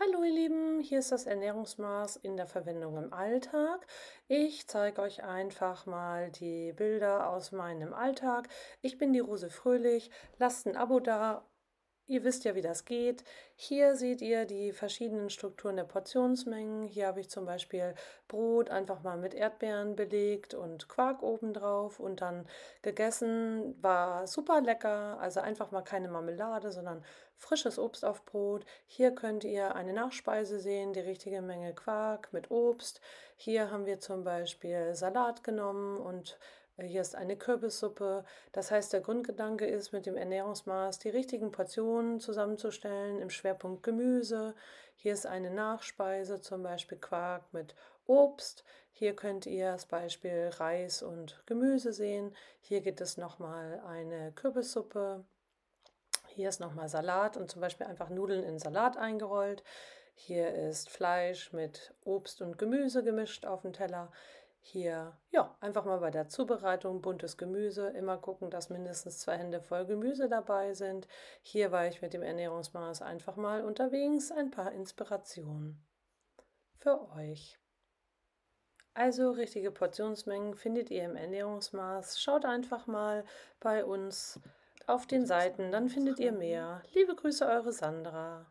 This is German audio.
Hallo ihr Lieben, hier ist das Ernährungsmaß in der Verwendung im Alltag. Ich zeige euch einfach mal die Bilder aus meinem Alltag. Ich bin die Rose Fröhlich, lasst ein Abo da Ihr wisst ja, wie das geht. Hier seht ihr die verschiedenen Strukturen der Portionsmengen. Hier habe ich zum Beispiel Brot einfach mal mit Erdbeeren belegt und Quark obendrauf und dann gegessen. War super lecker, also einfach mal keine Marmelade, sondern frisches Obst auf Brot. Hier könnt ihr eine Nachspeise sehen, die richtige Menge Quark mit Obst. Hier haben wir zum Beispiel Salat genommen und äh, hier ist eine Kürbissuppe. Das heißt, der Grundgedanke ist, mit dem Ernährungsmaß die richtigen Portionen zusammenzustellen, im Schwerpunkt Gemüse. Hier ist eine Nachspeise, zum Beispiel Quark mit Obst. Hier könnt ihr das Beispiel Reis und Gemüse sehen. Hier gibt es nochmal eine Kürbissuppe. Hier ist nochmal Salat und zum Beispiel einfach Nudeln in Salat eingerollt. Hier ist Fleisch mit Obst und Gemüse gemischt auf dem Teller hier ja einfach mal bei der Zubereitung buntes Gemüse immer gucken, dass mindestens zwei Hände voll Gemüse dabei sind. Hier war ich mit dem Ernährungsmaß einfach mal unterwegs ein paar Inspirationen für euch. Also richtige Portionsmengen findet ihr im Ernährungsmaß. Schaut einfach mal bei uns auf den Seiten, dann findet ihr mehr. Liebe Grüße, eure Sandra.